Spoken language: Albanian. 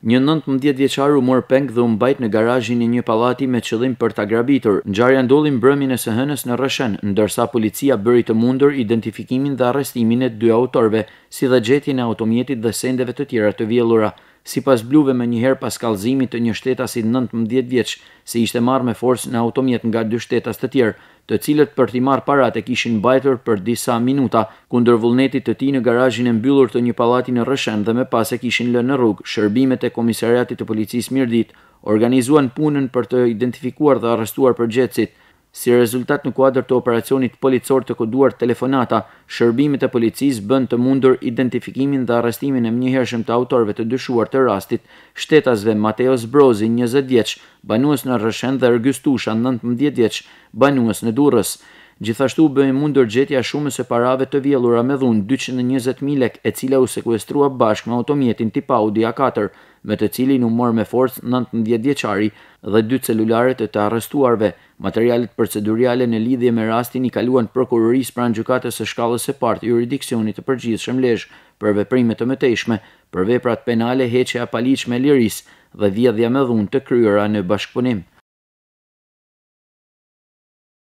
Një 19 vjeçar u mor pengë dhe u mbajt në garazhin e një pallati me qëllim për ta grabitur. Ngjarja ndodhi mbrëmjen e së hënës në Rrëshën, ndërsa policia bëri të mundur identifikimin dhe arrestimin e dy autorëve, si dhe gjetjen e automjetit dhe sendeve të tjera të vjellura si pas bluve me njëherë pas kalzimit të një shtetasi 19 vjeqë, se ishte marrë me forës në automjet nga dy shtetas të tjerë, të cilët për ti marrë parat e kishin bajtër për disa minuta, kundër vullnetit të ti në garajin e mbyllur të një palatin e rëshen dhe me pas e kishin lënë në rrugë, shërbimet e komisariatit të policisë mirdit, organizuan punën për të identifikuar dhe arrestuar për gjecit, Si rezultat në kuadrë të operacionit policor të koduar telefonata, shërbimet e policis bënd të mundur identifikimin dhe arrestimin e mënjëhershëm të autorve të dyshuar të rastit, shtetasve Mateos Brozi 20 vjeç, banuës në Rëshen dhe Rëgjustusha 19 vjeç, banuës në Durës. Gjithashtu u bëi mundur gjetja e shumës parave të vjellura me dhun 220000 lekë, e cila u sekuestrua bashkë me automjetin tip Audi A4, me të cilin u mor me forcë 19 djeqari dhe dy celularë të të arrestuarve. Materialet proceduriale në lidhje me rastin i kaluan prokuroris pranë gjykatës së shkallës së parë juridiksioni të përgjithshëm lesh për veprime të mëtejshme, për veprat penale heqja me liris dhe vjedhja me dhun të kryera në bashkëpunim.